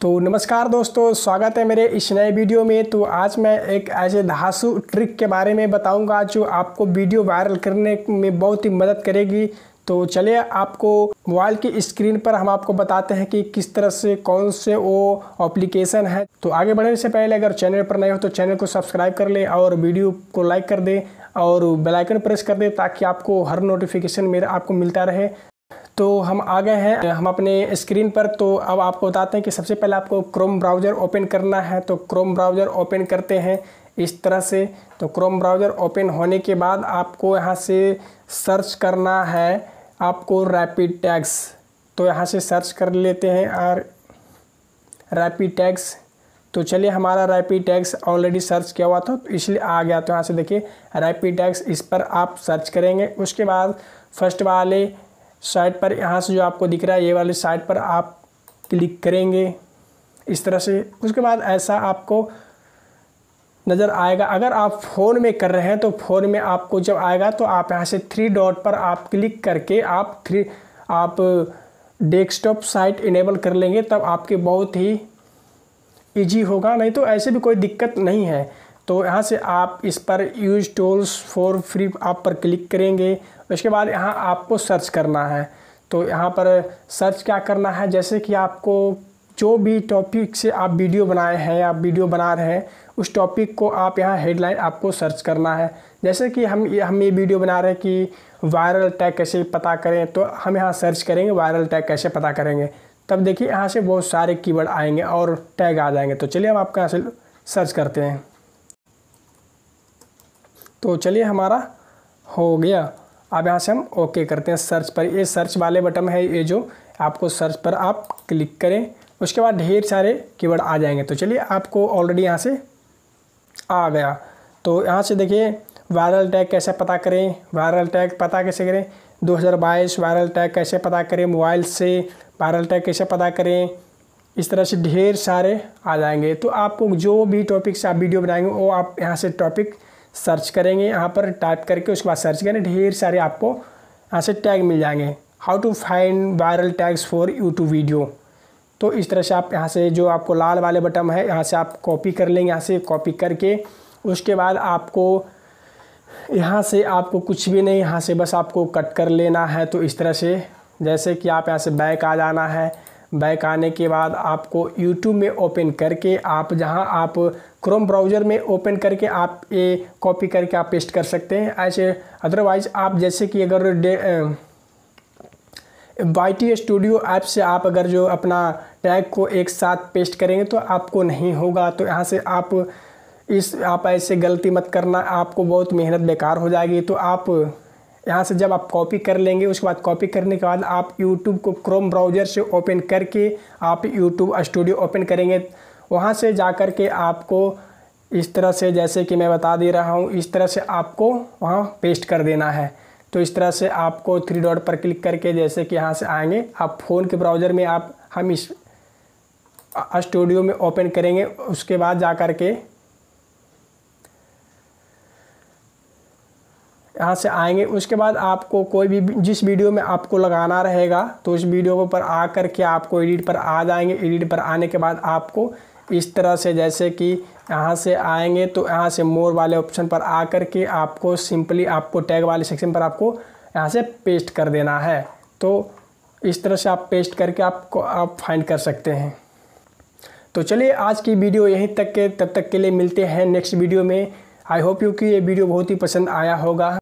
तो नमस्कार दोस्तों स्वागत है मेरे इस नए वीडियो में तो आज मैं एक ऐसे धासु ट्रिक के बारे में बताऊंगा जो आपको वीडियो वायरल करने में बहुत ही मदद करेगी तो चलिए आपको मोबाइल की स्क्रीन पर हम आपको बताते हैं कि किस तरह से कौन से वो एप्लीकेशन है तो आगे बढ़ने से पहले अगर चैनल पर नए हो तो चैनल को सब्सक्राइब कर ले और वीडियो को लाइक कर दे और बेल आइकन प्रेस कर दे ताकि आपको हर नोटिफिकेशन मेरा आपको मिलता रहे तो हम आ गए हैं हम अपने स्क्रीन पर तो अब आपको बताते हैं कि सबसे पहले आपको क्रोम ब्राउज़र ओपन करना है तो क्रोम ब्राउज़र ओपन करते हैं इस तरह से तो क्रोम ब्राउज़र ओपन होने के बाद आपको यहाँ से सर्च करना है आपको रैपिड टैक्स तो यहाँ से सर्च कर लेते हैं और रैपिड टैक्स तो चलिए हमारा रैपिड टैक्स ऑलरेडी सर्च किया हुआ था तो इसलिए आ गया तो यहाँ से देखिए रैपिड टैक्स इस पर आप सर्च करेंगे उसके बाद फर्स्ट वाले साइट पर यहाँ से जो आपको दिख रहा है ये वाली साइट पर आप क्लिक करेंगे इस तरह से उसके बाद ऐसा आपको नज़र आएगा अगर आप फ़ोन में कर रहे हैं तो फ़ोन में आपको जब आएगा तो आप यहाँ से थ्री डॉट पर आप क्लिक करके आप थ्री आप डेस्कटॉप साइट इनेबल कर लेंगे तब आपके बहुत ही इजी होगा नहीं तो ऐसे भी कोई दिक्कत नहीं है तो यहाँ से आप इस पर यूज टोल्स फॉर फ्री आप पर क्लिक करेंगे उसके बाद यहाँ आपको सर्च करना है तो यहाँ पर सर्च क्या करना है जैसे कि आपको जो भी टॉपिक से आप वीडियो बनाए हैं या वीडियो बना रहे हैं उस टॉपिक को आप यहाँ हेडलाइन आपको सर्च करना है जैसे कि हम हम ये वीडियो बना रहे हैं कि वायरल टैग कैसे पता करें तो हम यहाँ सर्च करेंगे वायरल टैग कैसे पता करेंगे तब देखिए यहाँ से बहुत सारे कीवर्ड आएंगे और टैग आ जाएंगे तो चलिए हम आपका यहाँ से सर्च करते हैं तो चलिए हमारा हो गया अब यहाँ से हम ओके करते हैं सर्च पर ये सर्च वाले बटन है ये जो आपको सर्च पर आप क्लिक करें उसके बाद ढेर सारे कीवर्ड आ जाएंगे तो चलिए आपको ऑलरेडी यहाँ से आ गया तो यहाँ से देखिए वायरल टैग कैसे पता करें वायरल टैग पता कैसे करें 2022 वायरल टैग कैसे पता करें मोबाइल से वायरल टैग कैसे पता करें इस तरह से ढेर सारे आ जाएंगे तो आपको जो भी टॉपिक से आप वीडियो बनाएंगे वो आप यहाँ से टॉपिक सर्च करेंगे यहाँ पर टाइप करके उसके बाद सर्च करेंगे ढेर सारे आपको यहाँ से टैग मिल जाएंगे how to find viral tags for YouTube video तो इस तरह से आप यहाँ से जो आपको लाल वाले बटन है यहाँ से आप कॉपी कर लेंगे यहाँ से कॉपी करके उसके बाद आपको यहाँ से आपको कुछ भी नहीं यहाँ से बस आपको कट कर लेना है तो इस तरह से जैसे कि आप यहाँ से बैक आ जाना है बैक आने के बाद आपको यूट्यूब में ओपन करके आप जहां आप क्रोम ब्राउज़र में ओपन करके आप ये कॉपी करके आप पेस्ट कर सकते हैं ऐसे अदरवाइज आप जैसे कि अगर वाई टी स्टूडियो ऐप से आप अगर जो अपना टैग को एक साथ पेस्ट करेंगे तो आपको नहीं होगा तो यहाँ से आप इस आप ऐसे गलती मत करना आपको बहुत मेहनत बेकार हो जाएगी तो आप यहाँ से जब आप कॉपी कर लेंगे उसके बाद कॉपी करने के बाद आप यूट्यूब को क्रोम ब्राउज़र से ओपन करके आप यूट्यूब स्टूडियो ओपन करेंगे वहाँ से जा कर के आपको इस तरह से जैसे कि मैं बता दे रहा हूँ इस तरह से आपको वहाँ पेस्ट कर देना है तो इस तरह से आपको थ्री डॉट पर क्लिक करके जैसे कि यहाँ से आएंगे आप फ़ोन के ब्राउज़र में आप हम इस स्टूडियो में ओपन करेंगे उसके बाद जा कर के यहाँ से आएंगे उसके बाद आपको कोई भी जिस वीडियो में आपको लगाना रहेगा तो उस वीडियो पर आ करके आपको एडिट पर आ जाएंगे एडिट पर आने के बाद आपको इस तरह से जैसे कि यहाँ से आएंगे तो यहाँ से मोर वाले ऑप्शन पर आ कर के आपको सिंपली आपको टैग वाले सेक्शन पर आपको यहाँ से पेस्ट कर देना है तो इस तरह से आप पेस्ट करके आपको आप फाइंड कर सकते हैं तो चलिए आज की वीडियो यहीं तक के तब तक के लिए मिलते हैं नेक्स्ट वीडियो में आई होप यू कि ये वीडियो बहुत ही पसंद आया होगा